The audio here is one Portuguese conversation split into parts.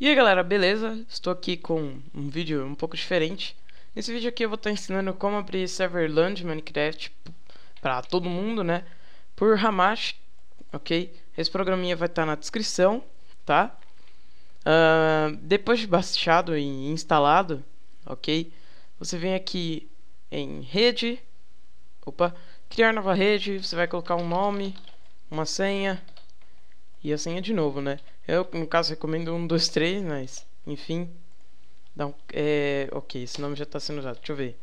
E aí galera, beleza? Estou aqui com um vídeo um pouco diferente. Nesse vídeo aqui eu vou estar ensinando como abrir serverland Minecraft para todo mundo, né? Por Hamash, ok? Esse programinha vai estar na descrição, tá? Uh, depois de baixado e instalado, ok? Você vem aqui em rede, opa, criar nova rede, você vai colocar um nome, uma senha e a senha de novo, né? Eu, no caso, recomendo um, dois, três, mas enfim. Dá um, é, ok, esse nome já está sendo usado. Deixa eu ver.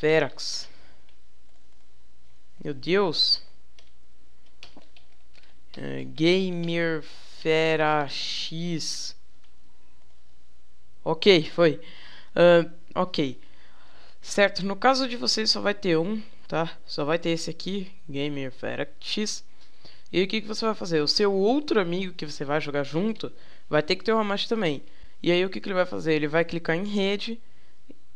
Ferax. Meu Deus. Uh, Gamer Fera X. Ok, foi. Uh, ok. Certo, no caso de vocês só vai ter um, tá? Só vai ter esse aqui, Gamer Fera X. E o que, que você vai fazer? O seu outro amigo que você vai jogar junto vai ter que ter uma match também. E aí o que, que ele vai fazer? Ele vai clicar em rede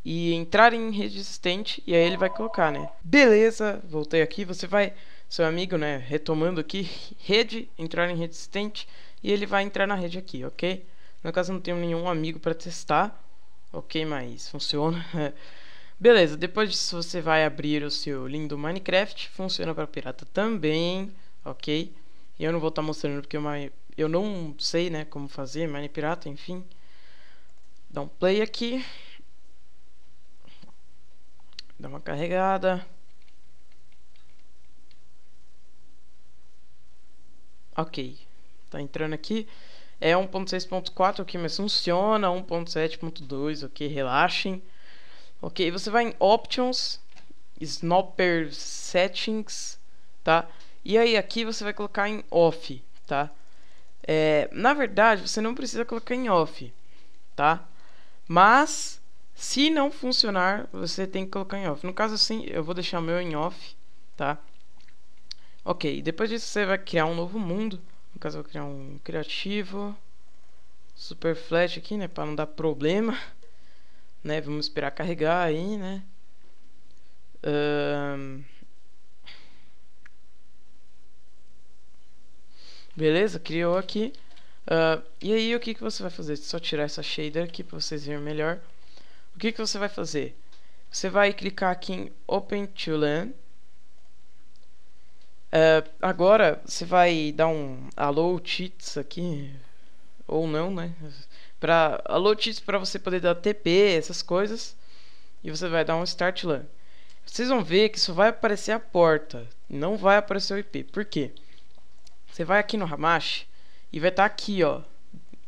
e entrar em rede existente e aí ele vai colocar, né? Beleza, voltei aqui, você vai seu amigo, né, retomando aqui, rede, entrar em rede existente e ele vai entrar na rede aqui, OK? No caso eu não tenho nenhum amigo para testar. OK, mas funciona. Beleza, depois disso você vai abrir o seu lindo Minecraft, funciona para pirata também ok? Eu não vou estar tá mostrando porque uma, eu não sei né, como fazer Mine Pirata, enfim. Dá um play aqui. Dá uma carregada. Ok, tá entrando aqui. É 1.6.4 ok, mas funciona. 1.7.2 ok, relaxem. Ok, você vai em Options, Snopper Settings, tá? E aí aqui você vai colocar em off, tá? É, na verdade, você não precisa colocar em off, tá? Mas se não funcionar, você tem que colocar em off. No caso assim, eu vou deixar meu em off, tá? Ok, depois disso você vai criar um novo mundo. No caso, eu vou criar um criativo. Super flash aqui, né? Para não dar problema. Né? Vamos esperar carregar aí, né? Um... Beleza? Criou aqui. Uh, e aí o que, que você vai fazer? Só tirar essa shader aqui para vocês verem melhor. O que, que você vai fazer? Você vai clicar aqui em Open to LAN. Uh, ah, agora você vai dar um Allow Cheats aqui. Ou não, né? Pra, allow Cheats para você poder dar TP, essas coisas. E você vai dar um Start LAN. Vocês vão ver que isso vai aparecer a porta. Não vai aparecer o IP. Por quê? Você vai aqui no Hamashi e vai estar tá aqui, ó,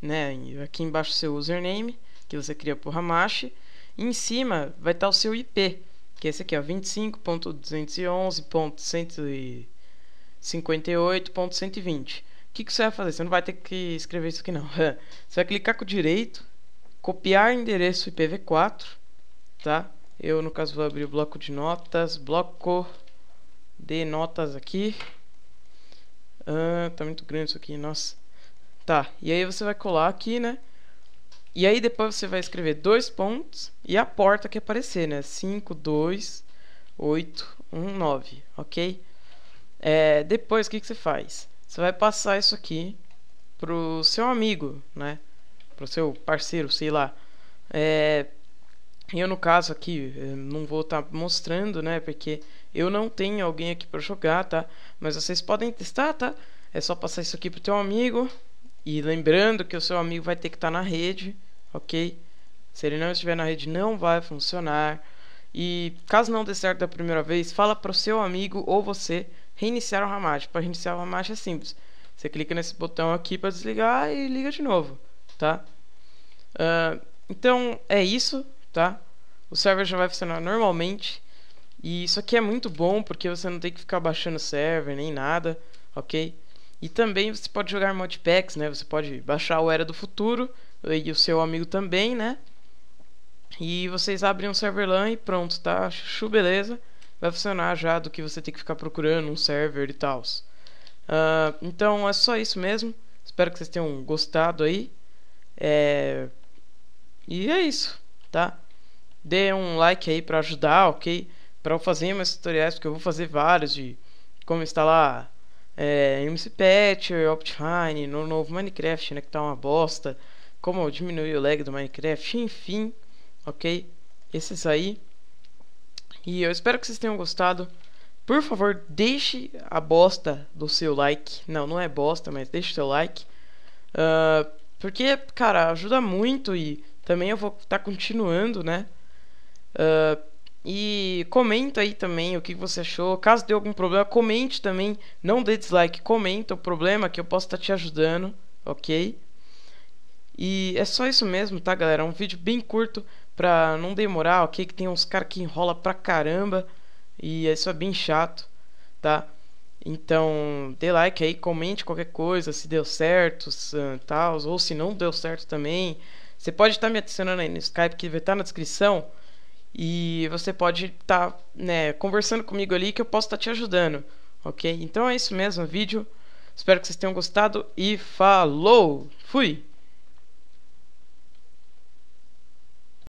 né? Aqui embaixo o seu username que você cria por Hamashi. E em cima vai estar tá o seu IP, que é esse aqui, ó, 25.211.158.120. O que, que você vai fazer? Você não vai ter que escrever isso aqui não. você vai clicar com o direito, copiar endereço IPv4, tá? Eu, no caso, vou abrir o bloco de notas, bloco de notas aqui. Ah, tá muito grande isso aqui, nossa. Tá, e aí você vai colar aqui, né? E aí depois você vai escrever dois pontos e a porta que aparecer, né? 5, 2, 8, 1, 9, ok? É, depois, o que, que você faz? Você vai passar isso aqui pro seu amigo, né? Pro seu parceiro, sei lá. É, eu, no caso aqui, não vou estar tá mostrando, né? Porque eu não tenho alguém aqui para jogar, tá? Mas vocês podem testar, tá? É só passar isso aqui pro teu amigo. E lembrando que o seu amigo vai ter que estar tá na rede, ok? Se ele não estiver na rede, não vai funcionar. E caso não dê certo da primeira vez, fala para o seu amigo ou você reiniciar o Ramage. Para reiniciar o Ramage é simples. Você clica nesse botão aqui para desligar e liga de novo, tá? Uh, então é isso, tá? O server já vai funcionar normalmente. E isso aqui é muito bom porque você não tem que ficar baixando server nem nada, ok? E também você pode jogar modpacks, né? Você pode baixar o Era do Futuro e o seu amigo também, né? E vocês abrem um server LAN e pronto, tá? Chu, beleza. Vai funcionar já do que você tem que ficar procurando um server e tal. Uh, então é só isso mesmo. Espero que vocês tenham gostado aí. É... E é isso, tá? Dê um like aí pra ajudar, ok? para eu fazer meus tutoriais, porque eu vou fazer vários de como instalar é, MC Patcher, Optifine, no novo Minecraft, né, que tá uma bosta, como diminuir o lag do Minecraft, enfim, ok? Esses aí. E eu espero que vocês tenham gostado. Por favor, deixe a bosta do seu like. Não, não é bosta, mas deixe o seu like. Uh, porque, cara, ajuda muito e também eu vou estar tá continuando, né? Uh, e comenta aí também o que você achou. Caso dê algum problema, comente também. Não dê dislike, comenta o problema que eu posso estar tá te ajudando, ok? E é só isso mesmo, tá, galera? É um vídeo bem curto pra não demorar, ok? Que tem uns caras que enrola pra caramba e isso é bem chato, tá? Então, dê like aí, comente qualquer coisa, se deu certo, se, ah, tals ou se não deu certo também. Você pode estar tá me adicionando aí no Skype que vai estar tá na descrição. E você pode estar tá, né, conversando comigo ali que eu posso estar tá te ajudando, ok? Então é isso mesmo, vídeo. Espero que vocês tenham gostado e falou! Fui!